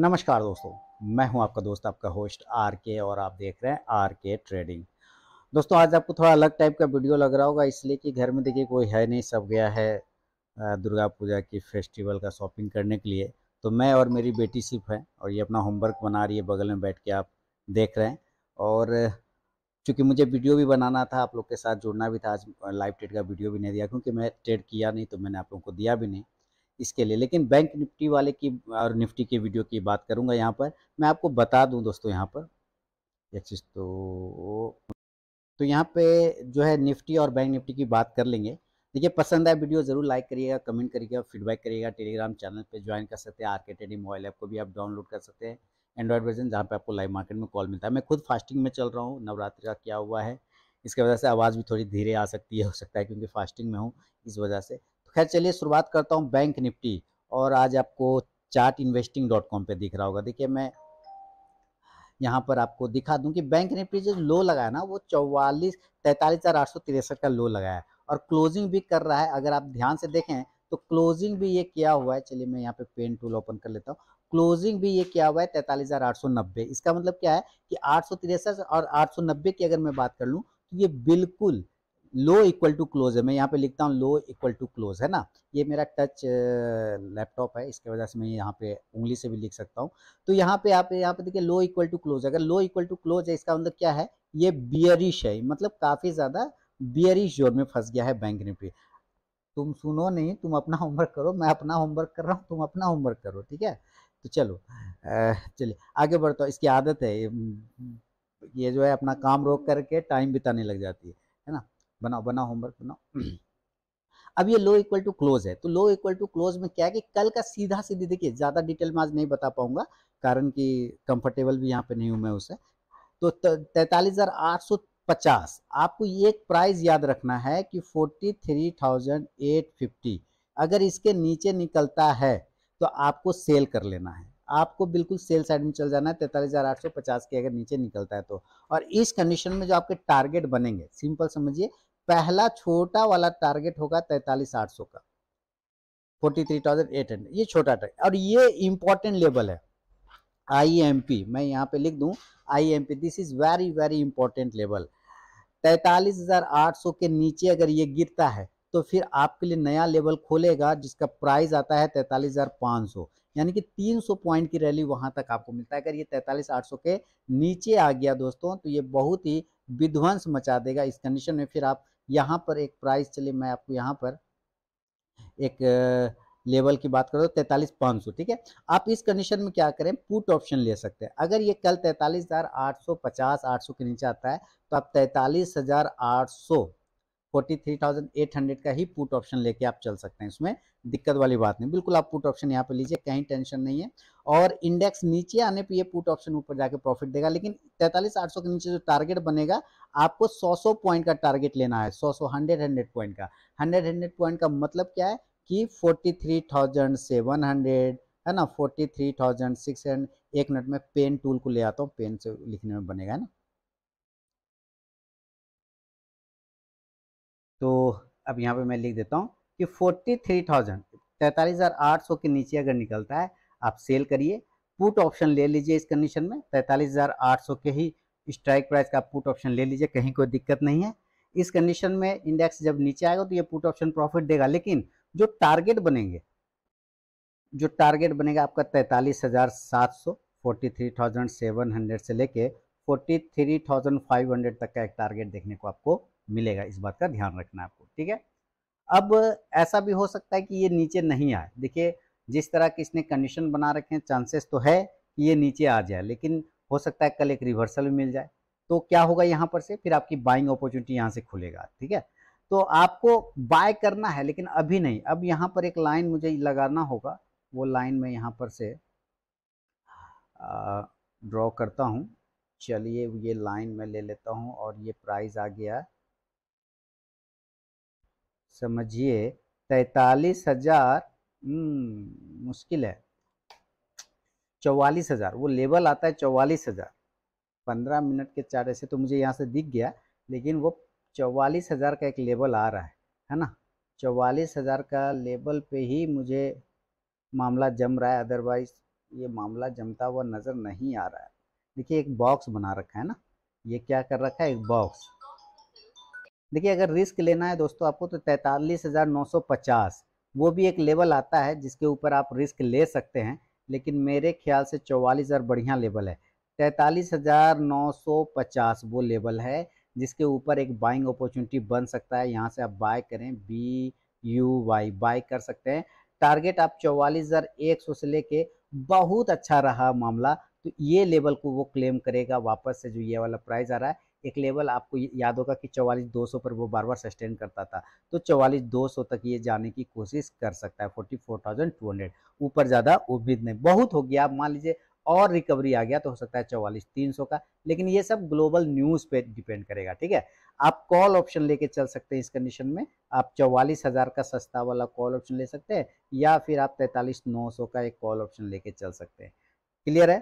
नमस्कार दोस्तों मैं हूं आपका दोस्त आपका होस्ट आर के और आप देख रहे हैं आर के ट्रेडिंग दोस्तों आज आपको थोड़ा अलग टाइप का वीडियो लग रहा होगा इसलिए कि घर में देखिए कोई है नहीं सब गया है दुर्गा पूजा की फेस्टिवल का शॉपिंग करने के लिए तो मैं और मेरी बेटी सिर्फ है और ये अपना होमवर्क बना रही है बगल में बैठ के आप देख रहे हैं और चूँकि मुझे वीडियो भी बनाना था आप लोग के साथ जुड़ना भी था आज लाइव ट्रेड का वीडियो भी नहीं दिया क्योंकि मैं ट्रेड किया नहीं तो मैंने आप लोगों को दिया भी नहीं इसके लिए लेकिन बैंक निफ्टी वाले की और निफ्टी के वीडियो की बात करूँगा यहाँ पर मैं आपको बता दूँ दोस्तों यहाँ पर एक चीज़ तो तो यहाँ पे जो है निफ्टी और बैंक निफ्टी की बात कर लेंगे देखिए पसंद आए वीडियो जरूर लाइक करिएगा कमेंट करिएगा फीडबैक करिएगा टेलीग्राम चैनल पर ज्वाइन कर सकते हैं आर के टेडी मोबाइल ऐप को भी आप डाउनलोड कर सकते हैं एंड्रॉयड वर्जन जहाँ पे आपको लाइव मार्केट में कॉल मिलता है मैं खुद फास्टिंग में चल रहा हूँ नवरात्रि का क्या हुआ है इसके वजह से आवाज़ भी थोड़ी धीरे आ सकती है हो सकता है क्योंकि फास्टिंग में हूँ इस वजह से खैर चलिए शुरुआत करता हूँ बैंक निफ्टी और आज आपको चार्ट इन्वेस्टिंग डॉट कॉम पर दिख रहा होगा देखिए मैं यहाँ पर आपको दिखा दूँ कि बैंक निफ्टी जो लो लगाया ना वो चौवालीस तैंतालीस हज़ार आठ सौ तिरसठ का लो लगाया और क्लोजिंग भी कर रहा है अगर आप ध्यान से देखें तो क्लोजिंग भी ये किया हुआ है चलिए मैं यहाँ पे पेन टूल ओपन कर लेता हूँ क्लोजिंग भी ये किया हुआ है तैतालीस हज़ार आठ सौ नब्बे इसका मतलब क्या है कि आठ सौ तिरसठ और आठ सौ नब्बे की अगर मैं बात कर लूँ तो ये बिल्कुल लो इक्वल टू क्लोज है मैं यहाँ पे लिखता हूँ लो इक्वल टू क्लोज है ना ये मेरा टच लैपटॉप है इसके वजह से मैं यहाँ पे उंगली से भी लिख सकता हूँ तो यहाँ पे आप यहाँ पे देखिए लो इक्वल टू क्लोज अगर लो इक्वल टू क्लोज है इसका मतलब क्या है ये बियरिश है मतलब काफ़ी ज़्यादा बियरिश जोर में फंस गया है बैंक निफ्टी तुम सुनो नहीं तुम अपना होमवर्क करो मैं अपना होमवर्क कर रहा हूँ तुम अपना होमवर्क करो ठीक है तो चलो चलिए आगे बढ़ता हूँ इसकी आदत है ये जो है अपना काम रोक करके टाइम बिताने लग जाती है बनाओ बनाओ होमवर्क बनाओ अब ये लो इक्वल टू क्लोज है तो लो इक्वल टू क्लोज में क्या है कि कल का सीधा सीधे देखिए ज़्यादा डिटेल में आज नहीं बता पाऊंगा कारण कि कंफर्टेबल भी यहाँ पे नहीं हूं मैं उसे तो तैतालीस आपको ये एक प्राइस याद रखना है कि forty three thousand eight fifty अगर इसके नीचे निकलता है तो आपको सेल कर लेना है आपको बिल्कुल सेल साइड में चल जाना है तैतालीस हज़ार आठ सौ पचास के अगर नीचे निकलता है तो और इस कंडीशन में जो आपके टारगेट बनेंगे सिंपल समझिए पहला छोटा वाला टारगेट होगा तैतालीस आठ सौ का forty three thousand eight hundred ये छोटा टारगेट और ये इंपॉर्टेंट लेवल है पी मैं यहाँ पे लिख M P this is very very important level तैतालीस हजार आठ सौ के नीचे अगर ये गिरता है तो फिर आपके लिए नया लेवल खोलेगा जिसका प्राइस आता है तैतालीस हजार पाँच सौ यानी कि तीन सौ पॉइंट की रैली वहां तक आपको मिलता है अगर ये तैतालीस आठ सौ के नीचे आ गया दोस्तों तो ये बहुत ही विध्वंस मचा देगा इस कंडीशन में फिर आप यहाँ पर एक प्राइस चलिए मैं आपको यहाँ पर एक लेवल की बात करो तैतालीस पाँच सौ ठीक है आप इस कंडीशन में क्या करें पुट ऑप्शन ले सकते हैं अगर ये कल तैतालीस हज़ार आठ सौ पचास आठ सौ के नीचे आता है तो आप तैतालीस हज़ार आठ सौ forty three thousand eight hundred का ही पुट ऑप्शन लेके आप चल सकते हैं इसमें दिक्कत वाली बात नहीं बिल्कुल आप पुट ऑप्शन यहाँ पे लीजिए कहीं टेंशन नहीं है और इंडेक्स नीचे आने पे ये पुट ऑप्शन ऊपर जाके प्रॉफिट देगा लेकिन तैतालीस आठ सौ के नीचे जो टारगेट बनेगा आपको सौ सौ पॉइंट का टारगेट लेना है सौ सौ हंड्रेड हंड्रेड पॉइंट का हंड्रेड हंड्रेड पॉइंट का मतलब क्या है कि forty three thousand seven hundred है ना forty three thousand six hundred एक मिनट में पेन टूल को ले आता हूँ पेन से लिखने में बनेगा है ना तो अब यहाँ पे मैं लिख देता हूँ कि फोर्टी थ्री थाउजेंड तैंतालीस हज़ार आठ सौ के नीचे अगर निकलता है आप सेल करिए पुट ऑप्शन ले लीजिए इस कंडीशन में तैंतालीस हज़ार आठ सौ के ही स्ट्राइक प्राइस का पुट ऑप्शन ले लीजिए कहीं कोई दिक्कत नहीं है इस कंडीशन में इंडेक्स जब नीचे आएगा तो ये पुट ऑप्शन प्रॉफिट देगा लेकिन जो टारगेट बनेंगे जो टारगेट बनेगा आपका तैंतालीस हज़ार सात सौ forty three thousand seven hundred से लेके forty three thousand five hundred तक का एक टारगेट देखने को आपको मिलेगा इस बात का ध्यान रखना आपको ठीक है अब ऐसा भी हो सकता है कि ये नीचे नहीं आए देखिए जिस तरह की इसने कंडीशन बना रखे हैं चांसेस तो है कि ये नीचे आ जाए लेकिन हो सकता है कल एक रिवर्सल भी मिल जाए तो क्या होगा यहाँ पर से फिर आपकी बाइंग अपॉर्चुनिटी यहाँ से खुलेगा ठीक है तो आपको बाय करना है लेकिन अभी नहीं अब यहाँ पर एक लाइन मुझे लगाना होगा वो लाइन मैं यहाँ पर से ड्रॉ करता हूँ चलिए ये लाइन मैं ले लेता हूँ और ये प्राइस आ गया समझिए तैतालीस हजार हम्म, मुश्किल है चौवालीस हजार वो लेवल आता है चौवालीस हजार पंद्रह मिनट के चार ऐसे तो मुझे यहाँ से दिख गया लेकिन वो चौवालीस हज़ार का एक लेवल आ रहा है है ना चौवालीस हज़ार का लेबल पे ही मुझे मामला जम रहा है अदरवाइज ये मामला जमता हुआ नज़र नहीं आ रहा है देखिए एक बॉक्स बना रखा है ना ये क्या कर रखा है एक बॉक्स देखिए अगर रिस्क लेना है दोस्तों आपको तो तैंतालीस हज़ार नौ सौ पचास वो भी एक लेवल आता है जिसके ऊपर आप रिस्क ले सकते हैं लेकिन मेरे ख्याल से चौवालीस हज़ार बढ़िया लेवल है तैंतालीस हज़ार नौ सौ पचास वो लेवल है जिसके ऊपर एक बाइंग अपॉर्चुनिटी बन सकता है यहाँ से आप बाय करें बी यू वाई बाय कर सकते हैं टारगेट आप चौवालीस हज़ार एक सौ से लेके बहुत अच्छा रहा मामला तो ये लेवल को वो क्लेम करेगा वापस से जो ये वाला प्राइस आ रहा है एक लेवल आपको याद होगा कि चौवालीस दो सौ पर वो बार बार सस्टेन करता था तो चौवालीस दो सौ तक ये जाने की कोशिश कर सकता है forty four thousand two hundred ऊपर ज़्यादा उम्मीद नहीं बहुत हो गया आप मान लीजिए और रिकवरी आ गया तो हो सकता है चौवालीस तीन सौ का लेकिन ये सब ग्लोबल न्यूज़ पे डिपेंड करेगा ठीक है आप कॉल ऑप्शन लेके चल सकते हैं इस कंडीशन में आप चौवालीस हज़ार का सस्ता वाला कॉल ऑप्शन ले सकते हैं या फिर आप तैंतालीस नौ सौ का एक कॉल ऑप्शन लेके चल सकते हैं क्लियर है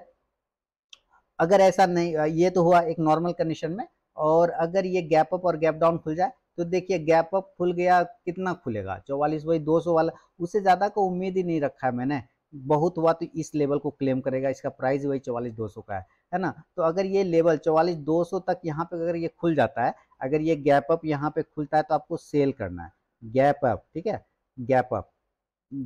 अगर ऐसा नहीं ये तो हुआ एक नॉर्मल कंडीशन में और अगर ये गैप अप और गैप डाउन खुल जाए तो देखिए गैप अप खुल गया कितना खुलेगा चौवालीस बाई दो सौ वाला उससे ज़्यादा को उम्मीद ही नहीं रखा है मैंने बहुत हुआ तो इस लेवल को क्लेम करेगा इसका प्राइस वही चौवालीस दो सौ का है है ना तो अगर ये लेवल चौवालीस दो सौ तक यहाँ पे अगर ये खुल जाता है अगर ये गैप अप यहाँ पे खुलता है तो आपको सेल करना है गैप अप ठीक है गैप अप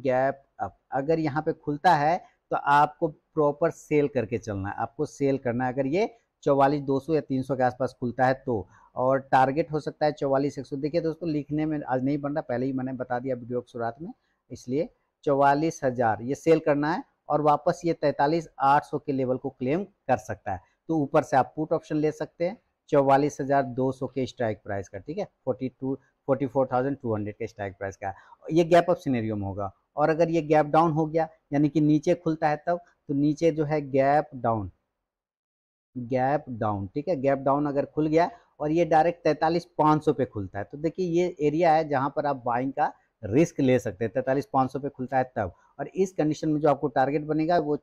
गैप अप अगर यहाँ पे खुलता है तो आपको प्रॉपर सेल करके चलना है आपको सेल करना है अगर ये चौवालीस दो सौ या तीन सौ के आसपास खुलता है तो और टारगेट हो सकता है चौवालीस एक सौ देखिए दोस्तों लिखने में आज नहीं बन रहा पहले ही मैंने बता दिया वीडियो की शुरुआत में इसलिए चौवालीस हज़ार ये सेल करना है और वापस ये तैंतालीस आठ सौ के लेवल को क्लेम कर सकता है तो ऊपर से आप पुट ऑप्शन ले सकते हैं चौवालीस हज़ार दो सौ के स्ट्राइक प्राइस का ठीक है forty two forty four thousand two hundred के स्ट्राइक प्राइस का ये गैप अप सिनेरियो में होगा और अगर ये गैप डाउन हो गया यानी कि नीचे खुलता है तब तो नीचे जो है गैप डाउन गैप डाउन ठीक है गैप डाउन अगर खुल गया और ये डायरेक्ट तैतालीस पाँच सौ पे खुलता है तो देखिए ये एरिया है जहाँ पर आप बाइंग का रिस्क ले सकते हैं तैतालीस पाँच सौ पे खुलता है तब और इस कंडीशन में जो आपको टारगेट बनेगा वो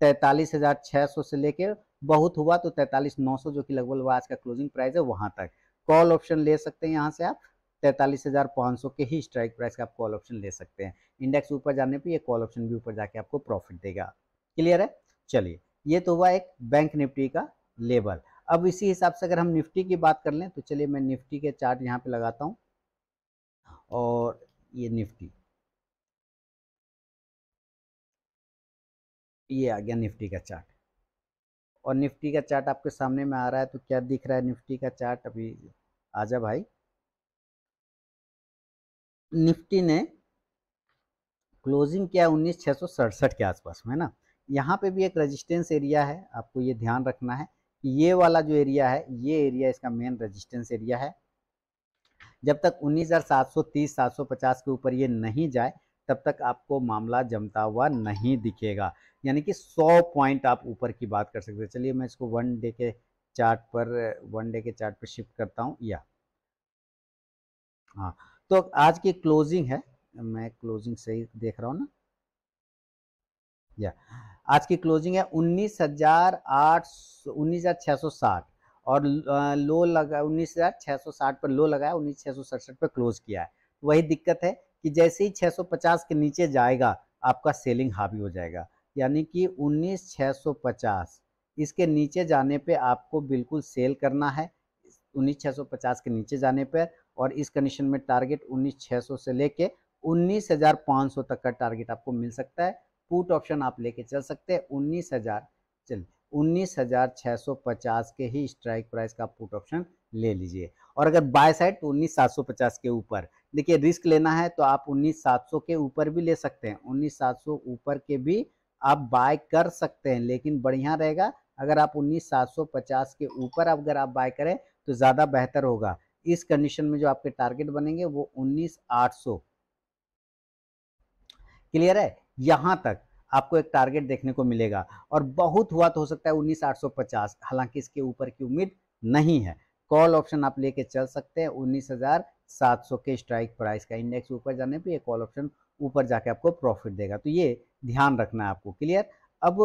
तैतालीस हज़ार छः सौ से लेके बहुत हुआ तो तैतालीस नौ सौ जो कि लगभग आज का क्लोजिंग प्राइस है वहाँ तक कॉल ऑप्शन ले सकते हैं यहाँ से आप तैंतालीस हज़ार पाँच सौ के ही स्ट्राइक प्राइस का आप कॉल ऑप्शन ले सकते हैं इंडेक्स ऊपर जाने पर ये कॉल ऑप्शन भी ऊपर जाके आपको प्रॉफिट देगा क्लियर है चलिए ये तो हुआ एक बैंक निफ्टी का लेवल अब इसी हिसाब से अगर हम निफ्टी की बात कर लें तो चलिए मैं निफ्टी के चार्ट यहाँ पे लगाता हूँ और ये निफ्टी ये आ गया निफ्टी का चार्ट और निफ्टी का चार्ट आपके सामने में आ रहा है तो क्या दिख रहा है निफ्टी का चार्ट अभी आजा भाई निफ्टी ने क्लोजिंग किया उन्नीस के आसपास में ना यहाँ पे भी एक रेजिस्टेंस एरिया है आपको ये ध्यान रखना है कि ये वाला जो एरिया है ये एरिया इसका मेन रेजिस्टेंस एरिया है जब तक 19,730 750 के ऊपर ये नहीं जाए तब तक आपको मामला जमता हुआ नहीं दिखेगा यानी कि 100 पॉइंट आप ऊपर की बात कर सकते हैं चलिए मैं इसको वन डे के चार्ट पर वन डे के चार्ट पर शिफ्ट करता हूँ या हाँ तो आज की क्लोजिंग है मैं क्लोजिंग सही देख रहा हूँ ना या आज की क्लोजिंग है उन्नीस हजार आठ उन्नीस हजार छः सौ साठ और लो लगा उन्नीस हजार छः सौ साठ पर लो लगाया उन्नीस छः सौ सड़सठ पर क्लोज किया है वही दिक्कत है कि जैसे ही सौ पचास के नीचे जाएगा आपका सेलिंग हावी हो जाएगा यानी कि उन्नीस छः सौ पचास इसके नीचे जाने पे आपको बिल्कुल सेल करना है उन्नीस छः सौ पचास के नीचे जाने पर और इस कंडीशन में टारगेट उन्नीस से लेके 19,500 तक का टारगेट आपको मिल सकता है पुट ऑप्शन आप लेके चल सकते हैं उन्नीस हजार चल उन्नीस हजार छः सौ पचास के ही स्ट्राइक प्राइस का पुट ऑप्शन ले लीजिए और अगर बाय साइड तो उन्नीस सात सौ पचास के ऊपर देखिए रिस्क लेना है तो आप उन्नीस सात सौ के ऊपर भी ले सकते हैं उन्नीस सात सौ ऊपर के भी आप बाय कर सकते हैं लेकिन बढ़िया रहेगा अगर आप उन्नीस सात सौ पचास के ऊपर अगर आप बाय करें तो ज़्यादा बेहतर होगा इस कंडीशन में जो आपके टारगेट बनेंगे वो उन्नीस आठ सौ क्लियर है यहां तक आपको एक टारगेट देखने को मिलेगा और बहुत हुआ तो हो सकता है उन्नीस आठ सौ पचास हालांकि इसके ऊपर की उम्मीद नहीं है कॉल ऑप्शन आप लेके चल सकते हैं उन्नीस हजार सात सौ के स्ट्राइक प्राइस का इंडेक्स ऊपर जाने पर कॉल ऑप्शन ऊपर जाके आपको प्रॉफिट देगा तो ये ध्यान रखना है आपको क्लियर अब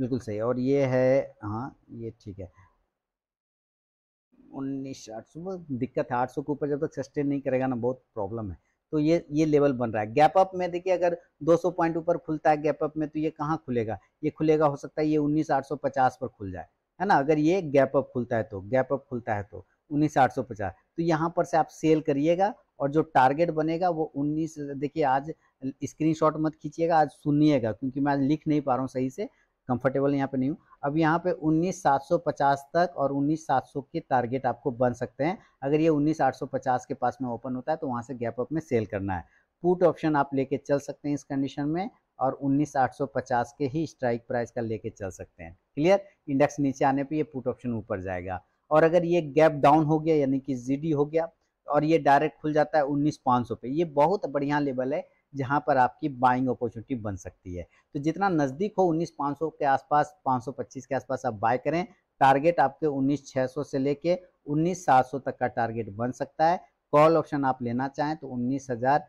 बिल्कुल सही और ये है हाँ ये ठीक है उन्नीस आठ सौ दिक्कत है आठ सौ के ऊपर जब तक सस्टेन नहीं करेगा ना बहुत प्रॉब्लम है तो ये ये लेवल बन रहा है गैप अप में देखिए अगर 200 पॉइंट ऊपर खुलता है गैप अप में तो ये कहाँ खुलेगा ये खुलेगा हो सकता है ये पचास पर खुल जाए है ना अगर ये गैप अप खुलता है तो गैप अप खुलता है तो पचास तो यहाँ पर से आप सेल करिएगा और जो टारगेट बनेगा वो 19 देखिए आज स्क्रीनशॉट मत खींचिएगा आज सुनिएगा क्योंकि मैं आज लिख नहीं पा रहा हूँ सही से कंफर्टेबल यहाँ पे नहीं हूँ अब यहाँ पे 19750 तक और 19700 के टारगेट आपको बन सकते हैं अगर ये 19850 के पास में ओपन होता है तो वहाँ से गैप अप में सेल करना है पुट ऑप्शन आप लेके चल सकते हैं इस कंडीशन में और 19850 के ही स्ट्राइक प्राइस का लेके चल सकते हैं क्लियर इंडेक्स नीचे आने पे ये पुट ऑप्शन ऊपर जाएगा और अगर ये गैप डाउन हो गया यानी कि जी हो गया और ये डायरेक्ट खुल जाता है उन्नीस पाँच पे ये बहुत बढ़िया लेवल है जहाँ पर आपकी बाइंग अपॉर्चुनिटी बन सकती है तो जितना नज़दीक हो उन्नीस पाँच सौ के आसपास पाँच सौ पच्चीस के आसपास आप बाय करें टारगेट आपके उन्नीस छः सौ से लेके उन्नीस सात सौ तक का टारगेट बन सकता है कॉल ऑप्शन आप लेना चाहें तो उन्नीस हज़ार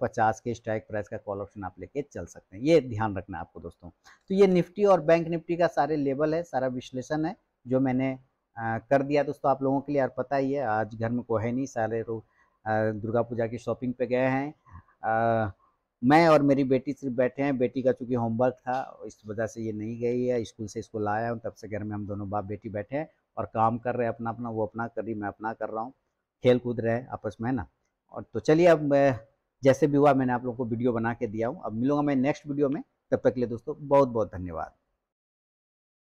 पचास के स्ट्राइक प्राइस का कॉल ऑप्शन आप लेके चल सकते हैं ये ध्यान रखना आपको दोस्तों तो ये निफ्टी और बैंक निफ्टी का सारे लेवल है सारा विश्लेषण है जो मैंने आ, कर दिया दोस्तों आप लोगों के लिए और पता ही है आज घर में कोई है नहीं सारे लोग दुर्गा पूजा की शॉपिंग पे गए हैं आ, मैं और मेरी बेटी सिर्फ बैठे हैं बेटी का चूँकि होमवर्क था इस वजह से ये नहीं गई है स्कूल से इसको लाया हूँ तब से घर में हम दोनों बाप बेटी बैठे हैं और काम कर रहे हैं अपना अपना वो अपना कर रही मैं अपना कर रहा हूँ खेल कूद रहे हैं आपस में ना और तो चलिए अब जैसे भी हुआ मैंने आप लोगों को वीडियो बना के दिया हूँ अब मिलूंगा मैं नेक्स्ट वीडियो में तब तक के लिए दोस्तों बहुत बहुत धन्यवाद